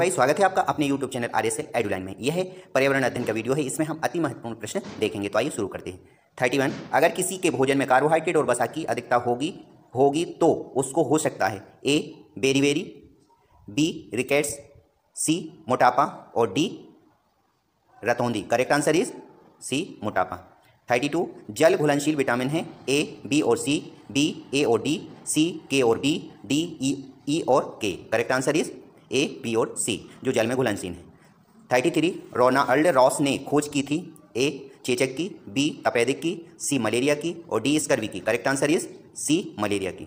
भाई स्वागत है आपका अपने YouTube channel R S Eduline में यह है पर्यावरण अध्ययन का वीडियो है इसमें हम अति महत्वपूर्ण प्रश्न देखेंगे तो आइए शुरू करते हैं 31 अगर किसी के भोजन में कार्बोहाइड्रेट और वसा की अधिकता होगी होगी तो उसको हो सकता है A beriberi B rickets C मोटापा और डी रतौंदी करेक्ट आंसर इज सी मोटापा थर्टी जल घुलनशील विटामिन है ए बी और सी बी ए और डी सी के और बी डी ई ई और K correct answer is A B और सी जो जल में घुलनशील है थर्टी थ्री रोनाल्ड रॉस ने खोज की थी ए चेचक की बी तपेदिक की सी मलेरिया की और डी स्कर्वी की correct answer is C malaria की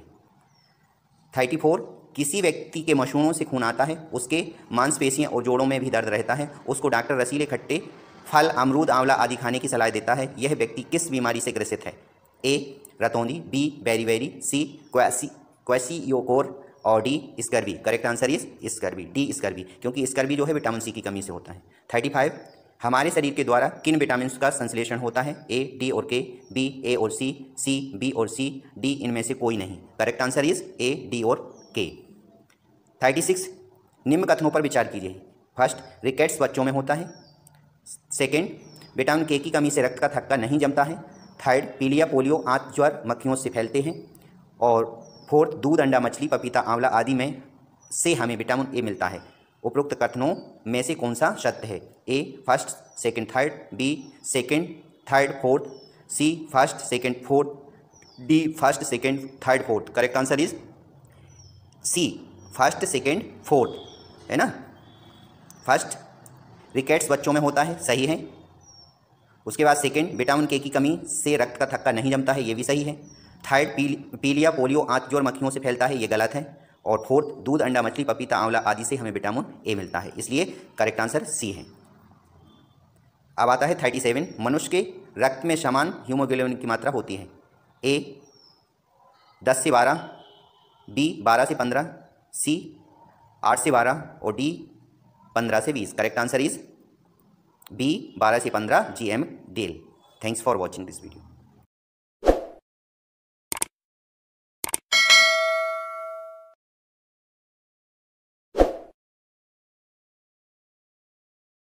थर्टी फोर किसी व्यक्ति के मशरूमों से खून आता है उसके मांसपेशियों और जोड़ों में भी दर्द रहता है उसको डॉक्टर रसीले खट्टे फल अमरूद आंवला आदि खाने की सलाह देता है यह व्यक्ति किस बीमारी से ग्रसित है ए रतौंदी बी बैरीवेरी सी क्वैसी योकोर और D scurvy correct answer is scurvy D scurvy क्योंकि स्कर्वी जो है विटामिन सी की कमी से होता है थर्टी फाइव हमारे शरीर के द्वारा किन विटामिन का संश्लेषण होता है ए डी और के बी ए और सी सी बी और सी डी इनमें से कोई नहीं correct answer is A D और के थर्टी सिक्स निम्न कथनों पर विचार कीजिए फर्स्ट रिकेट्स बच्चों में होता है सेकेंड विटामिन के की कमी से रक्त का थक्का नहीं जमता है थर्ड पीलिया पोलियो आंत ज्वर मक्खियों से फैलते हैं और फोर्थ दूध अंडा मछली पपीता आंवला आदि में से हमें विटामिन ए मिलता है उपरोक्त कथनों में से कौन सा सत्य है A first second third B second third fourth C first second fourth D first second third fourth correct answer is C first second fourth है ना फर्स्ट रिकेट्स बच्चों में होता है सही है उसके बाद सेकंड विटामिन के की कमी से रक्त का थक्का नहीं जमता है ये भी सही है थर्ड पील, पीलिया पोलियो आँच जोर मक्खियों से फैलता है ये गलत है और फोर्थ दूध अंडा मछली पपीता आंवला आदि से हमें विटामिन ए मिलता है इसलिए करेक्ट आंसर सी है अब आता है थर्टी सेवन मनुष्य के रक्त में समान हीमोग्लोबिन की मात्रा होती है ए दस से बारह बी बारह से पंद्रह सी आठ से बारह और डी पंद्रह से बीस करेक्ट आंसर इज बी बारह से पंद्रह जी एम डेल thanks for watching this video